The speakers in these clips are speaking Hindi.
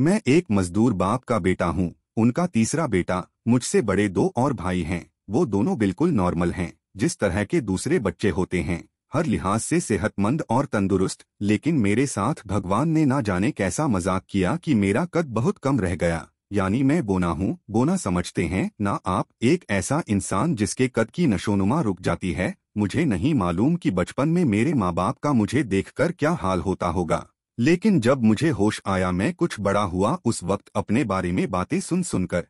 मैं एक मजदूर बाप का बेटा हूँ उनका तीसरा बेटा मुझसे बड़े दो और भाई हैं वो दोनों बिल्कुल नॉर्मल हैं जिस तरह के दूसरे बच्चे होते हैं हर लिहाज से सेहतमंद और तंदुरुस्त लेकिन मेरे साथ भगवान ने ना जाने कैसा मजाक किया कि मेरा कद बहुत कम रह गया यानी मैं बोना हूँ बोना समझते हैं ना आप एक ऐसा इंसान जिसके कद की नशोनुमा रुक जाती है मुझे नहीं मालूम कि बचपन में मेरे माँ बाप का मुझे देखकर क्या हाल होता होगा लेकिन जब मुझे होश आया मैं कुछ बड़ा हुआ उस वक्त अपने बारे में बातें सुन सुनकर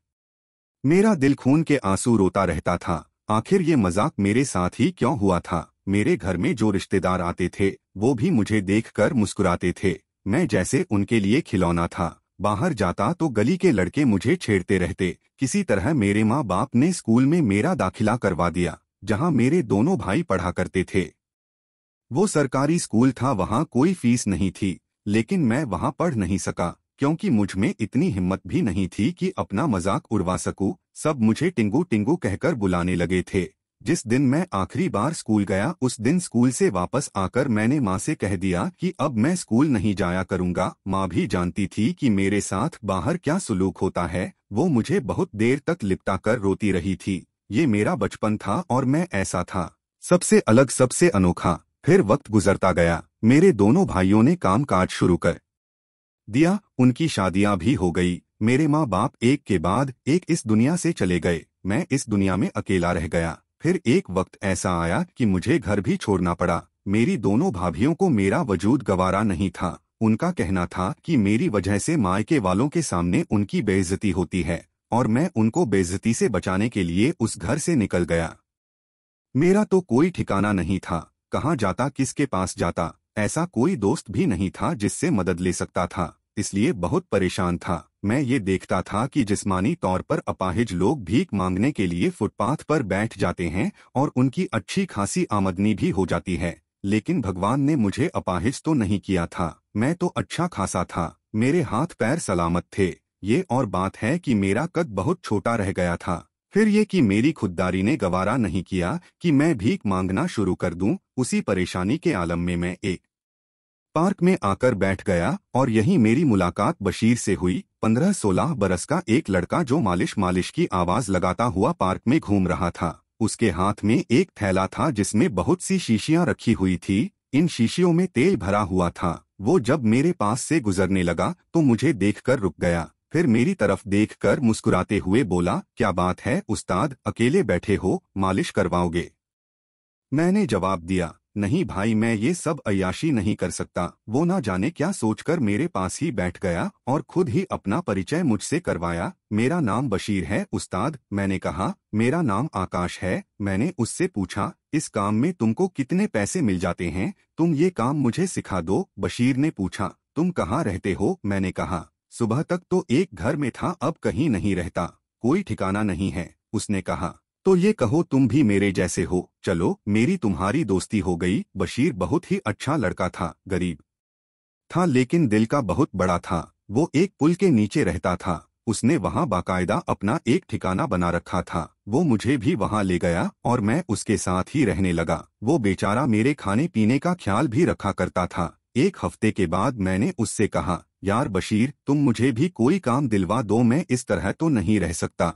मेरा दिल खून के आंसू रोता रहता था आखिर ये मजाक मेरे साथ ही क्यों हुआ था मेरे घर में जो रिश्तेदार आते थे वो भी मुझे देखकर मुस्कुराते थे मैं जैसे उनके लिए खिलौना था बाहर जाता तो गली के लड़के मुझे छेड़ते रहते किसी तरह मेरे माँ बाप ने स्कूल में मेरा दाखिला करवा दिया जहाँ मेरे दोनों भाई पढ़ा करते थे वो सरकारी स्कूल था वहाँ कोई फीस नहीं थी लेकिन मैं वहां पढ़ नहीं सका क्योंकि मुझ में इतनी हिम्मत भी नहीं थी कि अपना मजाक उड़वा सकूं सब मुझे टिंगू टिंगू कहकर बुलाने लगे थे जिस दिन मैं आखिरी बार स्कूल गया उस दिन स्कूल से वापस आकर मैंने माँ से कह दिया कि अब मैं स्कूल नहीं जाया करूँगा माँ भी जानती थी कि मेरे साथ बाहर क्या सुलूक होता है वो मुझे बहुत देर तक लिपटा कर रोती रही थी ये मेरा बचपन था और मैं ऐसा था सबसे अलग सबसे अनोखा फिर वक्त गुजरता गया मेरे दोनों भाइयों ने काम काज शुरू कर दिया उनकी शादियां भी हो गई मेरे माँ बाप एक के बाद एक इस दुनिया से चले गए मैं इस दुनिया में अकेला रह गया फिर एक वक्त ऐसा आया कि मुझे घर भी छोड़ना पड़ा मेरी दोनों भाभियों को मेरा वजूद गवारा नहीं था उनका कहना था कि मेरी वजह से मायके वालों के सामने उनकी बेइज्जती होती है और मैं उनको बेइज्जती से बचाने के लिए उस घर से निकल गया मेरा तो कोई ठिकाना नहीं था कहाँ जाता किसके पास जाता ऐसा कोई दोस्त भी नहीं था जिससे मदद ले सकता था इसलिए बहुत परेशान था मैं ये देखता था कि जिस्मानी तौर पर अपाहिज लोग भीख मांगने के लिए फुटपाथ पर बैठ जाते हैं और उनकी अच्छी खासी आमदनी भी हो जाती है लेकिन भगवान ने मुझे अपाहिज तो नहीं किया था मैं तो अच्छा खासा था मेरे हाथ पैर सलामत थे ये और बात है कि मेरा कद बहुत छोटा रह गया था फिर ये कि मेरी खुददारी ने गवारा नहीं किया कि मैं भीख मांगना शुरू कर दूं उसी परेशानी के आलम में मैं एक पार्क में आकर बैठ गया और यही मेरी मुलाकात बशीर से हुई पंद्रह सोलह बरस का एक लड़का जो मालिश मालिश की आवाज़ लगाता हुआ पार्क में घूम रहा था उसके हाथ में एक थैला था जिसमें बहुत सी शीशियां रखी हुई थी इन शीशियों में तेल भरा हुआ था वो जब मेरे पास से गुजरने लगा तो मुझे देखकर रुक गया फिर मेरी तरफ देखकर मुस्कुराते हुए बोला क्या बात है उस्ताद अकेले बैठे हो मालिश करवाओगे मैंने जवाब दिया नहीं भाई मैं ये सब अयाशी नहीं कर सकता वो ना जाने क्या सोचकर मेरे पास ही बैठ गया और खुद ही अपना परिचय मुझसे करवाया मेरा नाम बशीर है उस्ताद मैंने कहा मेरा नाम आकाश है मैंने उससे पूछा इस काम में तुमको कितने पैसे मिल जाते हैं तुम ये काम मुझे सिखा दो बशीर ने पूछा तुम कहाँ रहते हो मैंने कहा सुबह तक तो एक घर में था अब कहीं नहीं रहता कोई ठिकाना नहीं है उसने कहा तो ये कहो तुम भी मेरे जैसे हो चलो मेरी तुम्हारी दोस्ती हो गई बशीर बहुत ही अच्छा लड़का था गरीब था लेकिन दिल का बहुत बड़ा था वो एक पुल के नीचे रहता था उसने वहाँ बाकायदा अपना एक ठिकाना बना रखा था वो मुझे भी वहाँ ले गया और मैं उसके साथ ही रहने लगा वो बेचारा मेरे खाने पीने का ख्याल भी रखा करता था एक हफ्ते के बाद मैंने उससे कहा यार बशीर तुम मुझे भी कोई काम दिलवा दो मैं इस तरह तो नहीं रह सकता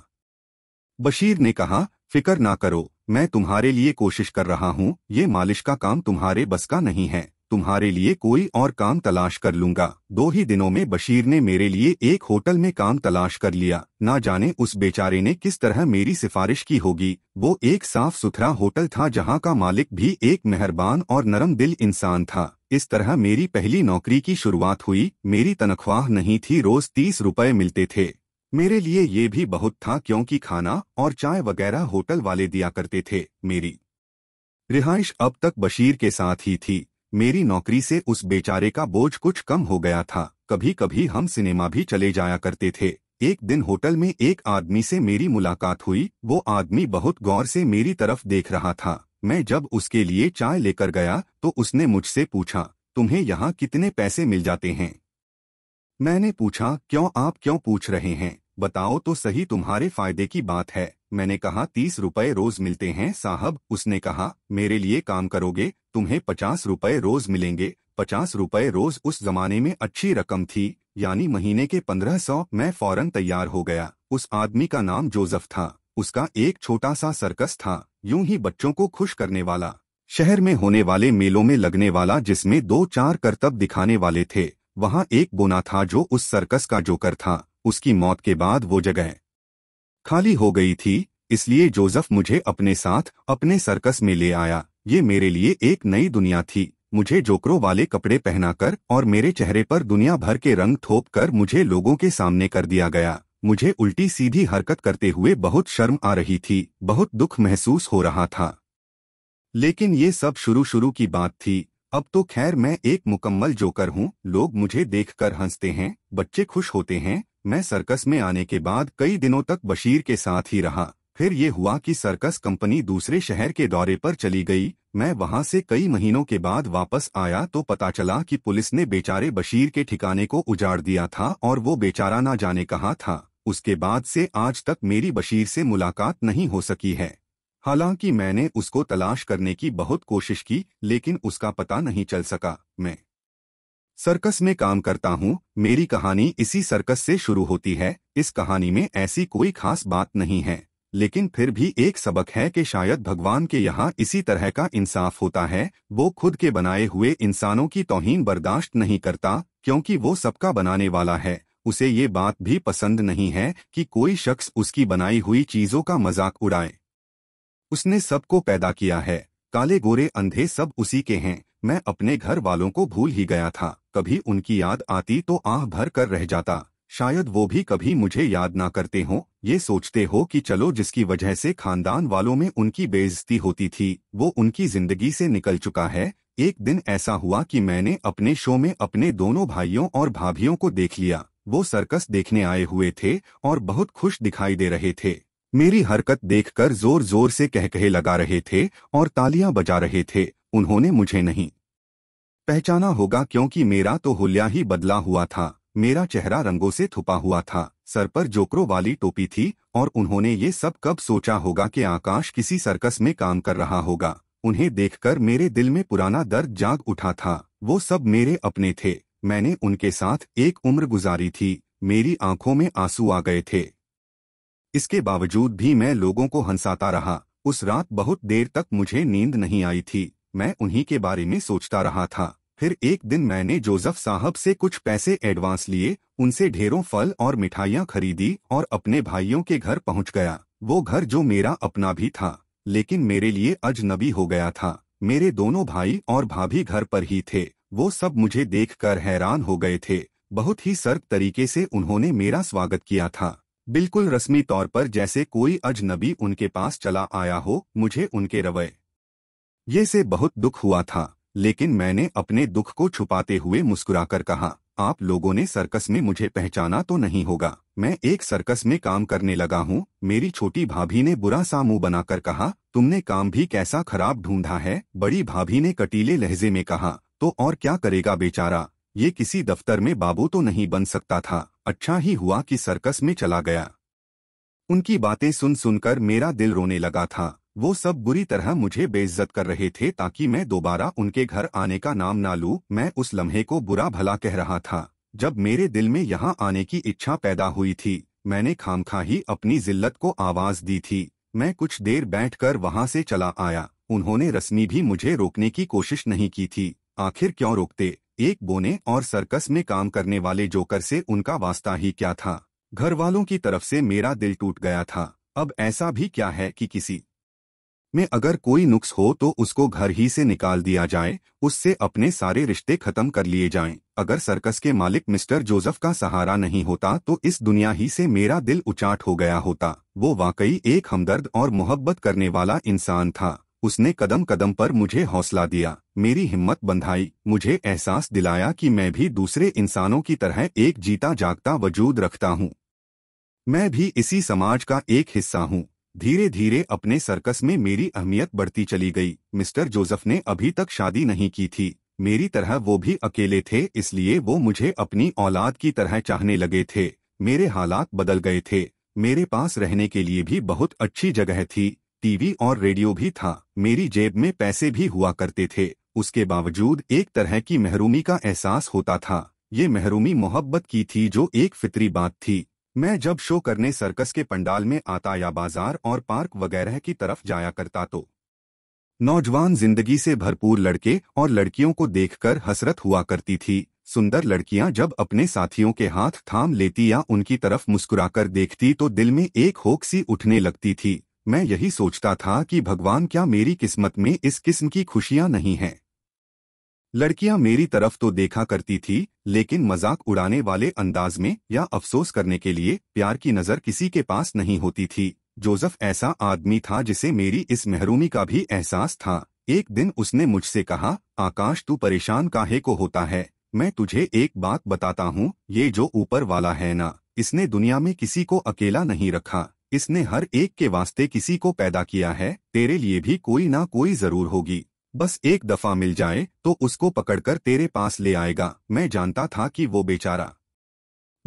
बशीर ने कहा फिकर ना करो मैं तुम्हारे लिए कोशिश कर रहा हूँ ये मालिश का काम तुम्हारे बस का नहीं है तुम्हारे लिए कोई और काम तलाश कर लूंगा दो ही दिनों में बशीर ने मेरे लिए एक होटल में काम तलाश कर लिया ना जाने उस बेचारे ने किस तरह मेरी सिफारिश की होगी वो एक साफ सुथरा होटल था जहाँ का मालिक भी एक मेहरबान और नरम दिल इंसान था इस तरह मेरी पहली नौकरी की शुरुआत हुई मेरी तनख्वाह नहीं थी रोज तीस रुपए मिलते थे मेरे लिए ये भी बहुत था क्योंकि खाना और चाय वगैरह होटल वाले दिया करते थे मेरी रिहाइश अब तक बशीर के साथ ही थी मेरी नौकरी से उस बेचारे का बोझ कुछ कम हो गया था कभी कभी हम सिनेमा भी चले जाया करते थे एक दिन होटल में एक आदमी से मेरी मुलाकात हुई वो आदमी बहुत गौर से मेरी तरफ देख रहा था मैं जब उसके लिए चाय लेकर गया तो उसने मुझसे पूछा तुम्हें यहाँ कितने पैसे मिल जाते हैं मैंने पूछा क्यों आप क्यों पूछ रहे हैं बताओ तो सही तुम्हारे फायदे की बात है मैंने कहा तीस रुपए रोज मिलते हैं साहब उसने कहा मेरे लिए काम करोगे तुम्हें पचास रुपए रोज मिलेंगे पचास रुपए रोज उस जमाने में अच्छी रकम थी यानी महीने के पंद्रह सौ मैं फौरन तैयार हो गया उस आदमी का नाम जोजफ था उसका एक छोटा सा सर्कस था यूं ही बच्चों को खुश करने वाला शहर में होने वाले मेलों में लगने वाला जिसमें दो चार करतब दिखाने वाले थे वहां एक बोना था जो उस सर्कस का जोकर था उसकी मौत के बाद वो जगह खाली हो गई थी इसलिए जोसेफ मुझे अपने साथ अपने सर्कस में ले आया ये मेरे लिए एक नई दुनिया थी मुझे जोकरों वाले कपड़े पहनाकर और मेरे चेहरे पर दुनिया भर के रंग थोप कर मुझे लोगों के सामने कर दिया गया मुझे उल्टी सीधी हरकत करते हुए बहुत शर्म आ रही थी बहुत दुख महसूस हो रहा था लेकिन ये सब शुरू शुरू की बात थी अब तो खैर मैं एक मुकम्मल जोकर हूँ लोग मुझे देखकर हंसते हैं बच्चे खुश होते हैं मैं सर्कस में आने के बाद कई दिनों तक बशीर के साथ ही रहा फिर ये हुआ कि सर्कस कंपनी दूसरे शहर के दौरे पर चली गई मैं वहां से कई महीनों के बाद वापस आया तो पता चला कि पुलिस ने बेचारे बशीर के ठिकाने को उजाड़ दिया था और वो बेचारा ना जाने कहा था उसके बाद से आज तक मेरी बशीर से मुलाकात नहीं हो सकी है हालांकि मैंने उसको तलाश करने की बहुत कोशिश की लेकिन उसका पता नहीं चल सका मैं सर्कस में काम करता हूँ मेरी कहानी इसी सर्कस से शुरू होती है इस कहानी में ऐसी कोई खास बात नहीं है लेकिन फिर भी एक सबक है कि शायद भगवान के यहाँ इसी तरह का इंसाफ होता है वो खुद के बनाए हुए इंसानों की तोहिन बर्दाश्त नहीं करता क्योंकि वो सबका बनाने वाला है उसे ये बात भी पसंद नहीं है कि कोई शख्स उसकी बनाई हुई चीज़ों का मजाक उड़ाए उसने सबको पैदा किया है काले गोरे अंधे सब उसी के हैं मैं अपने घर वालों को भूल ही गया था कभी उनकी याद आती तो आह भर कर रह जाता शायद वो भी कभी मुझे याद ना करते हों ये सोचते हो कि चलो जिसकी वजह से खानदान वालों में उनकी बेइज्जती होती थी वो उनकी जिंदगी से निकल चुका है एक दिन ऐसा हुआ कि मैंने अपने शो में अपने दोनों भाइयों और भाभियों को देख लिया वो सर्कस देखने आए हुए थे और बहुत खुश दिखाई दे रहे थे मेरी हरकत देखकर जोर जोर से कह कहे लगा रहे थे और तालियां बजा रहे थे उन्होंने मुझे नहीं पहचाना होगा क्योंकि मेरा तो हुल्या ही बदला हुआ था मेरा चेहरा रंगों से थुपा हुआ था सर पर जोकरों वाली टोपी थी और उन्होंने ये सब कब सोचा होगा कि आकाश किसी सर्कस में काम कर रहा होगा उन्हें देखकर मेरे दिल में पुराना दर्द जाग उठा था वो सब मेरे अपने थे मैंने उनके साथ एक उम्र गुजारी थी मेरी आंखों में आंसू आ गए थे इसके बावजूद भी मैं लोगों को हंसाता रहा उस रात बहुत देर तक मुझे नींद नहीं आई थी मैं उन्हीं के बारे में सोचता रहा था फिर एक दिन मैंने जोसेफ साहब से कुछ पैसे एडवांस लिए उनसे ढेरों फल और मिठाइयाँ खरीदी और अपने भाइयों के घर पहुँच गया वो घर जो मेरा अपना भी था लेकिन मेरे लिए अजनबी हो गया था मेरे दोनों भाई और भाभी घर पर ही थे वो सब मुझे देखकर हैरान हो गए थे बहुत ही सर्द तरीके से उन्होंने मेरा स्वागत किया था बिल्कुल रस्मी तौर पर जैसे कोई अजनबी उनके पास चला आया हो मुझे उनके रवैये से बहुत दुख हुआ था लेकिन मैंने अपने दुख को छुपाते हुए मुस्कुराकर कहा आप लोगों ने सर्कस में मुझे पहचाना तो नहीं होगा मैं एक सर्कस में काम करने लगा हूँ मेरी छोटी भाभी ने बुरा सा मुंह बनाकर कहा तुमने काम भी कैसा खराब ढूंढा है बड़ी भाभी ने कटीले लहजे में कहा तो और क्या करेगा बेचारा ये किसी दफ्तर में बाबू तो नहीं बन सकता था अच्छा ही हुआ कि सर्कस में चला गया उनकी बातें सुन सुनकर मेरा दिल रोने लगा था वो सब बुरी तरह मुझे बेइज्जत कर रहे थे ताकि मैं दोबारा उनके घर आने का नाम ना लूं मैं उस लम्हे को बुरा भला कह रहा था जब मेरे दिल में यहाँ आने की इच्छा पैदा हुई थी मैंने खामखा ही अपनी जिल्लत को आवाज़ दी थी मैं कुछ देर बैठकर वहाँ से चला आया उन्होंने रस्मी भी मुझे रोकने की कोशिश नहीं की थी आखिर क्यों रोकते एक बोने और सर्कस में काम करने वाले जोकर से उनका वास्ता ही क्या था घर वालों की तरफ से मेरा दिल टूट गया था अब ऐसा भी क्या है कि किसी में अगर कोई नुक्स हो तो उसको घर ही से निकाल दिया जाए उससे अपने सारे रिश्ते खत्म कर लिए जाएं। अगर सर्कस के मालिक मिस्टर जोसेफ का सहारा नहीं होता तो इस दुनिया ही से मेरा दिल उचाट हो गया होता वो वाकई एक हमदर्द और मोहब्बत करने वाला इंसान था उसने कदम कदम पर मुझे हौसला दिया मेरी हिम्मत बंधाई मुझे एहसास दिलाया कि मैं भी दूसरे इंसानों की तरह एक जीता जागता वजूद रखता हूँ मैं भी इसी समाज का एक हिस्सा हूँ धीरे धीरे अपने सर्कस में मेरी अहमियत बढ़ती चली गई मिस्टर जोसेफ ने अभी तक शादी नहीं की थी मेरी तरह वो भी अकेले थे इसलिए वो मुझे अपनी औलाद की तरह चाहने लगे थे मेरे हालात बदल गए थे मेरे पास रहने के लिए भी बहुत अच्छी जगह थी टीवी और रेडियो भी था मेरी जेब में पैसे भी हुआ करते थे उसके बावजूद एक तरह की महरूमी का एहसास होता था ये महरूमी मोहब्बत की थी जो एक फितरी बात थी मैं जब शो करने सर्कस के पंडाल में आता या बाजार और पार्क वगैरह की तरफ जाया करता तो नौजवान जिंदगी से भरपूर लड़के और लड़कियों को देखकर हसरत हुआ करती थी सुंदर लड़कियां जब अपने साथियों के हाथ थाम लेती या उनकी तरफ मुस्कुराकर देखती तो दिल में एक होक सी उठने लगती थी मैं यही सोचता था कि भगवान क्या मेरी किस्मत में इस किस्म की खुशियां नहीं हैं लड़कियां मेरी तरफ तो देखा करती थी लेकिन मजाक उड़ाने वाले अंदाज में या अफसोस करने के लिए प्यार की नज़र किसी के पास नहीं होती थी जोसेफ ऐसा आदमी था जिसे मेरी इस महरूमी का भी एहसास था एक दिन उसने मुझसे कहा आकाश तू परेशान काहे को होता है मैं तुझे एक बात बताता हूँ ये जो ऊपर वाला है ना इसने दुनिया में किसी को अकेला नहीं रखा इसने हर एक के वास्ते किसी को पैदा किया है तेरे लिए भी कोई ना कोई जरूर होगी बस एक दफा मिल जाए तो उसको पकड़कर तेरे पास ले आएगा मैं जानता था कि वो बेचारा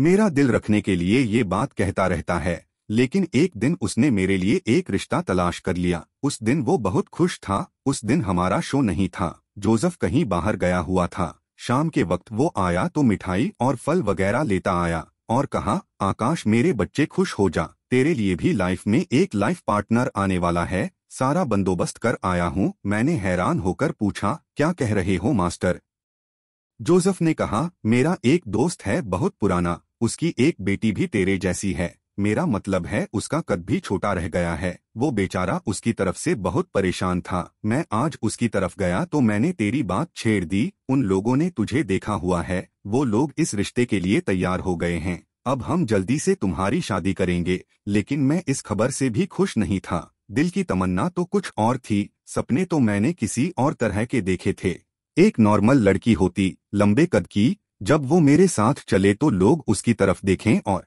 मेरा दिल रखने के लिए ये बात कहता रहता है लेकिन एक दिन उसने मेरे लिए एक रिश्ता तलाश कर लिया उस दिन वो बहुत खुश था उस दिन हमारा शो नहीं था जोसेफ कहीं बाहर गया हुआ था शाम के वक्त वो आया तो मिठाई और फल वगैरह लेता आया और कहा आकाश मेरे बच्चे खुश हो जा तेरे लिए भी लाइफ में एक लाइफ पार्टनर आने वाला है सारा बंदोबस्त कर आया हूं मैंने हैरान होकर पूछा क्या कह रहे हो मास्टर जोसेफ ने कहा मेरा एक दोस्त है बहुत पुराना उसकी एक बेटी भी तेरे जैसी है मेरा मतलब है उसका कद भी छोटा रह गया है वो बेचारा उसकी तरफ से बहुत परेशान था मैं आज उसकी तरफ गया तो मैंने तेरी बात छेड़ दी उन लोगों ने तुझे देखा हुआ है वो लोग इस रिश्ते के लिए तैयार हो गए हैं अब हम जल्दी से तुम्हारी शादी करेंगे लेकिन मैं इस खबर से भी खुश नहीं था दिल की तमन्ना तो कुछ और थी सपने तो मैंने किसी और तरह के देखे थे एक नॉर्मल लड़की होती लंबे कद की जब वो मेरे साथ चले तो लोग उसकी तरफ देखें और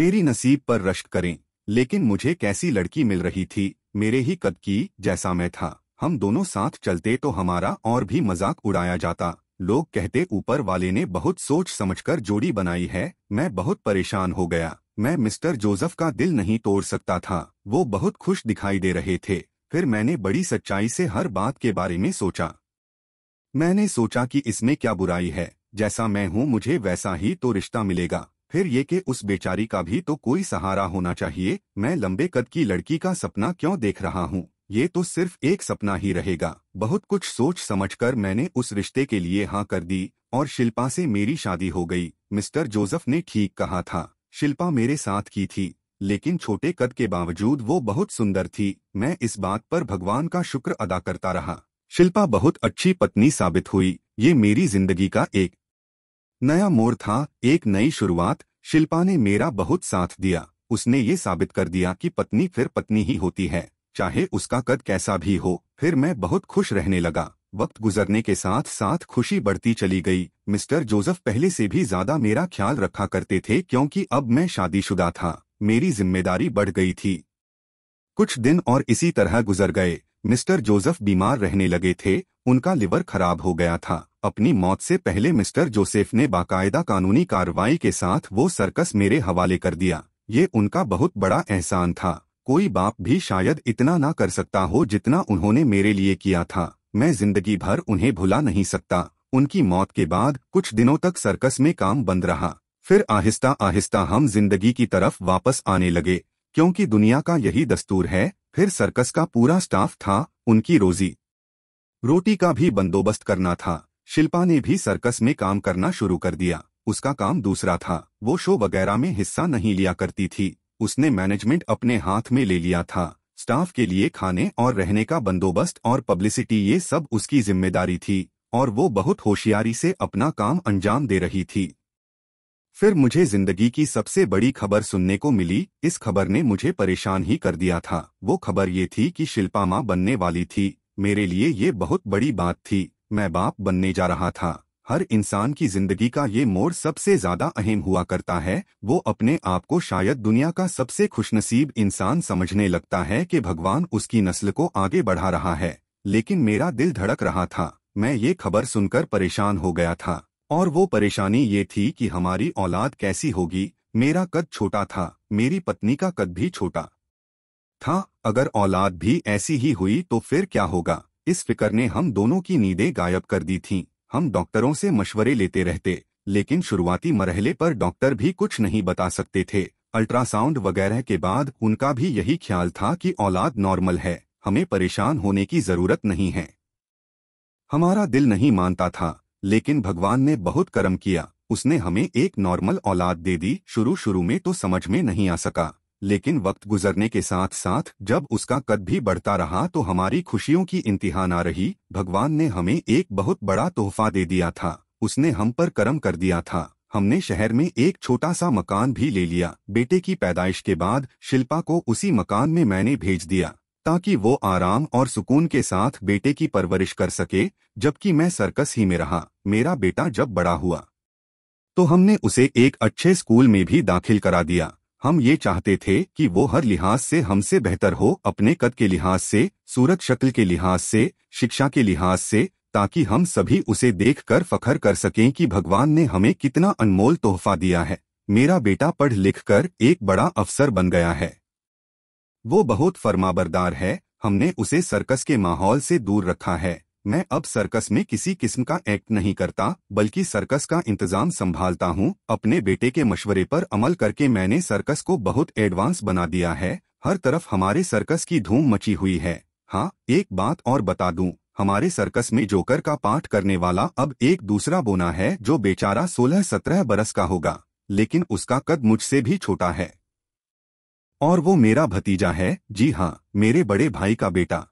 मेरी नसीब पर रश्क करें लेकिन मुझे कैसी लड़की मिल रही थी मेरे ही कद की जैसा मैं था हम दोनों साथ चलते तो हमारा और भी मजाक उड़ाया जाता लोग कहते ऊपर वाले ने बहुत सोच समझकर जोड़ी बनाई है मैं बहुत परेशान हो गया मैं मिस्टर जोसेफ का दिल नहीं तोड़ सकता था वो बहुत खुश दिखाई दे रहे थे फिर मैंने बड़ी सच्चाई से हर बात के बारे में सोचा मैंने सोचा कि इसमें क्या बुराई है जैसा मैं हूँ मुझे वैसा ही तो रिश्ता मिलेगा फिर ये कि उस बेचारी का भी तो कोई सहारा होना चाहिए मैं लंबे कद की लड़की का सपना क्यों देख रहा हूँ ये तो सिर्फ एक सपना ही रहेगा बहुत कुछ सोच समझकर मैंने उस रिश्ते के लिए हाँ कर दी और शिल्पा से मेरी शादी हो गई मिस्टर जोसेफ ने ठीक कहा था शिल्पा मेरे साथ की थी लेकिन छोटे कद के बावजूद वो बहुत सुंदर थी मैं इस बात पर भगवान का शुक्र अदा करता रहा शिल्पा बहुत अच्छी पत्नी साबित हुई ये मेरी जिंदगी का एक नया मोर था एक नई शुरुआत शिल्पा ने मेरा बहुत साथ दिया उसने ये साबित कर दिया कि पत्नी फिर पत्नी ही होती है चाहे उसका कद कैसा भी हो फिर मैं बहुत खुश रहने लगा वक्त गुजरने के साथ साथ खुशी बढ़ती चली गई मिस्टर जोसेफ पहले से भी ज्यादा मेरा ख्याल रखा करते थे क्योंकि अब मैं शादीशुदा था मेरी जिम्मेदारी बढ़ गई थी कुछ दिन और इसी तरह गुजर गए मिस्टर जोसेफ बीमार रहने लगे थे उनका लिवर खराब हो गया था अपनी मौत से पहले मिस्टर जोसेफ ने बाकायदा कानूनी कार्रवाई के साथ वो सर्कस मेरे हवाले कर दिया ये उनका बहुत बड़ा एहसान था कोई बाप भी शायद इतना ना कर सकता हो जितना उन्होंने मेरे लिए किया था मैं जिंदगी भर उन्हें भुला नहीं सकता उनकी मौत के बाद कुछ दिनों तक सर्कस में काम बंद रहा फिर आहिस्ता आहिस्ता हम जिंदगी की तरफ वापस आने लगे क्योंकि दुनिया का यही दस्तूर है फिर सर्कस का पूरा स्टाफ था उनकी रोजी रोटी का भी बंदोबस्त करना था शिल्पा ने भी सर्कस में काम करना शुरू कर दिया उसका काम दूसरा था वो शो वगैरह में हिस्सा नहीं लिया करती थी उसने मैनेजमेंट अपने हाथ में ले लिया था स्टाफ के लिए खाने और रहने का बंदोबस्त और पब्लिसिटी ये सब उसकी जिम्मेदारी थी और वो बहुत होशियारी से अपना काम अंजाम दे रही थी फिर मुझे जिंदगी की सबसे बड़ी खबर सुनने को मिली इस खबर ने मुझे परेशान ही कर दिया था वो खबर ये थी कि शिल्पा माँ बनने वाली थी मेरे लिए ये बहुत बड़ी बात थी मैं बाप बनने जा रहा था हर इंसान की जिंदगी का ये मोड़ सबसे ज्यादा अहम हुआ करता है वो अपने आप को शायद दुनिया का सबसे खुशनसीब इंसान समझने लगता है कि भगवान उसकी नस्ल को आगे बढ़ा रहा है लेकिन मेरा दिल धड़क रहा था मैं ये खबर सुनकर परेशान हो गया था और वो परेशानी ये थी कि हमारी औलाद कैसी होगी मेरा कद छोटा था मेरी पत्नी का कद भी छोटा था अगर औलाद भी ऐसी ही हुई तो फिर क्या होगा इस फिक्र ने हम दोनों की नींदें गायब कर दी थीं हम डॉक्टरों से मशवरे लेते रहते लेकिन शुरुआती मरहले पर डॉक्टर भी कुछ नहीं बता सकते थे अल्ट्रासाउंड वगैरह के बाद उनका भी यही ख्याल था कि औलाद नॉर्मल है हमें परेशान होने की जरूरत नहीं है हमारा दिल नहीं मानता था लेकिन भगवान ने बहुत कर्म किया उसने हमें एक नॉर्मल औलाद दे दी शुरू शुरू में तो समझ में नहीं आ सका लेकिन वक्त गुजरने के साथ साथ जब उसका कद भी बढ़ता रहा तो हमारी खुशियों की इंतहा ना रही भगवान ने हमें एक बहुत बड़ा तोहफा दे दिया था उसने हम पर कर्म कर दिया था हमने शहर में एक छोटा सा मकान भी ले लिया बेटे की पैदाइश के बाद शिल्पा को उसी मकान में मैंने भेज दिया ताकि वो आराम और सुकून के साथ बेटे की परवरिश कर सके जबकि मैं सर्कस ही में रहा मेरा बेटा जब बड़ा हुआ तो हमने उसे एक अच्छे स्कूल में भी दाखिल करा दिया हम ये चाहते थे कि वो हर लिहाज से हमसे बेहतर हो अपने कद के लिहाज से सूरत शक्ल के लिहाज से शिक्षा के लिहाज से ताकि हम सभी उसे देखकर फखर कर सकें कि भगवान ने हमें कितना अनमोल तोहफा दिया है मेरा बेटा पढ़ लिखकर एक बड़ा अफसर बन गया है वो बहुत फरमाबरदार है हमने उसे सर्कस के माहौल से दूर रखा है मैं अब सर्कस में किसी किस्म का एक्ट नहीं करता बल्कि सर्कस का इंतजाम संभालता हूँ अपने बेटे के मशवरे पर अमल करके मैंने सर्कस को बहुत एडवांस बना दिया है हर तरफ हमारे सर्कस की धूम मची हुई है हाँ एक बात और बता दूँ हमारे सर्कस में जोकर का पाठ करने वाला अब एक दूसरा बोना है जो बेचारा सोलह सत्रह बरस का होगा लेकिन उसका कद मुझसे भी छोटा है और वो मेरा भतीजा है जी हाँ मेरे बड़े भाई का बेटा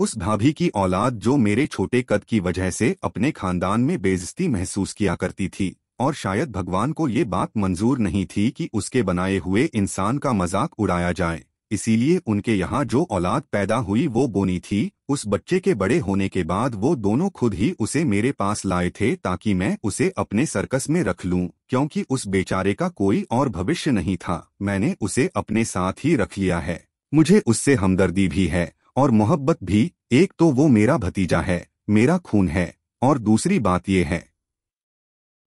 उस भाभी की औलाद जो मेरे छोटे कद की वजह से अपने खानदान में बेजती महसूस किया करती थी और शायद भगवान को ये बात मंजूर नहीं थी कि उसके बनाए हुए इंसान का मजाक उड़ाया जाए इसीलिए उनके यहाँ जो औलाद पैदा हुई वो बोनी थी उस बच्चे के बड़े होने के बाद वो दोनों खुद ही उसे मेरे पास लाए थे ताकि मैं उसे अपने सर्कस में रख लूं क्योंकि उस बेचारे का कोई और भविष्य नहीं था मैंने उसे अपने साथ ही रख लिया है मुझे उससे हमदर्दी भी है और मोहब्बत भी एक तो वो मेरा भतीजा है मेरा खून है और दूसरी बात ये है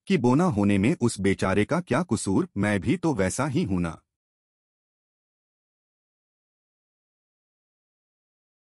कि बोना होने में उस बेचारे का क्या कसूर मैं भी तो वैसा ही हूं ना